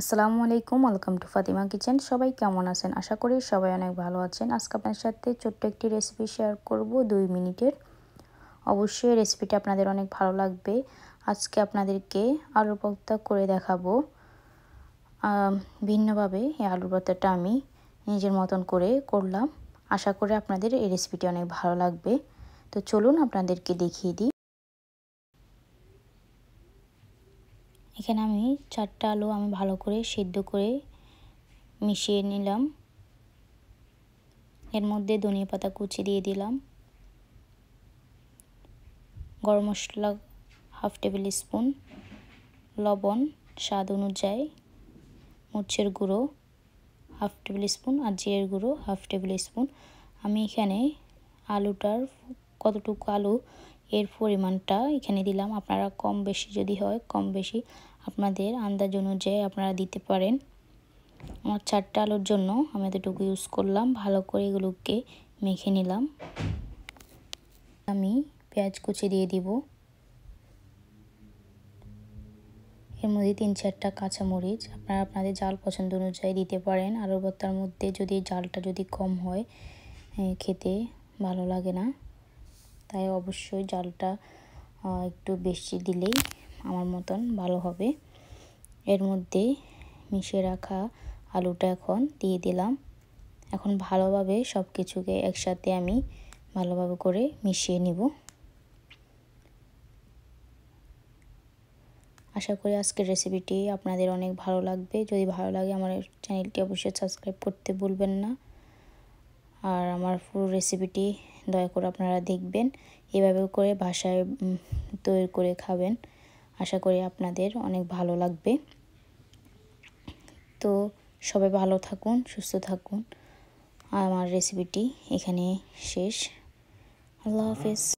আসসালামু আলাইকুম welcome to Fatima kitchen সবাই কেমন আছেন আশা করি সবাই অনেক ভালো আছেন আজকে আপনার সাথে ছোট্ট একটি রেসিপি শেয়ার করব দুই মিনিটের অবশ্যই রেসিপিটা আপনাদের অনেক ভালো লাগবে আজকে আপনাদেরকে আলুর ভর্তা করে দেখাবো ভিন্নভাবে এই আলুর ভর্তাটা আমি নিজের মতন করে করলাম আশা করি আপনাদের এই রেসিপিটি অনেক ভালো লাগবে তো চলুন আপনাদেরকে দেখিয়ে দিই এখানে আমি চারটা আলু আমি ভালো করে সিদ্ধ করে মিশিয়ে নিলাম এর মধ্যে ধনিয়া পাতা কুচি দিয়ে দিলাম গরম মশলা হাফ টেবিল স্পুন লবণ স্বাদ অনুযায়ী মুচের গুঁড়ো হাফ টেবিল স্পুন আর জিরের গুঁড়ো হাফ টেবিল স্পুন আমি এখানে আলুটার কতটুকু আলু এর পরিমাণটা এখানে দিলাম আপনারা কম বেশি যদি হয় কম বেশি আপনাদের আন্দাজ অনুযায়ী আপনারা দিতে পারেন আমার চারটা আলুর জন্য আমি এতটুকু ইউজ করলাম ভালো করে এগুলোকে মেখে নিলাম আমি পেঁয়াজ কুচি দিয়ে দিব এর মধ্যে তিন চারটা কাঁচামরিচ আপনারা আপনাদের জাল পছন্দ অনুযায়ী দিতে পারেন আলুর ভর্তার মধ্যে যদি জালটা যদি কম হয় খেতে ভালো লাগে না তাই অবশ্যই জালটা একটু বেশি দিলেই আমার মতন ভালো হবে এর মধ্যে মিশিয়ে রাখা আলুটা এখন দিয়ে দিলাম এখন ভালোভাবে সব কিছুকে একসাথে আমি ভালোভাবে করে মিশিয়ে নিব আশা করি আজকের রেসিপিটি আপনাদের অনেক ভালো লাগবে যদি ভালো লাগে আমার চ্যানেলটি অবশ্যই সাবস্ক্রাইব করতে ভুলবেন না আর আমার পুরো রেসিপিটি দয়া করে আপনারা দেখবেন এভাবে করে ভাষায় তৈরি করে খাবেন আশা করি আপনাদের অনেক ভালো লাগবে তো সবাই ভালো থাকুন সুস্থ থাকুন আমার রেসিপিটি এখানে শেষ আল্লাহ হাফেজ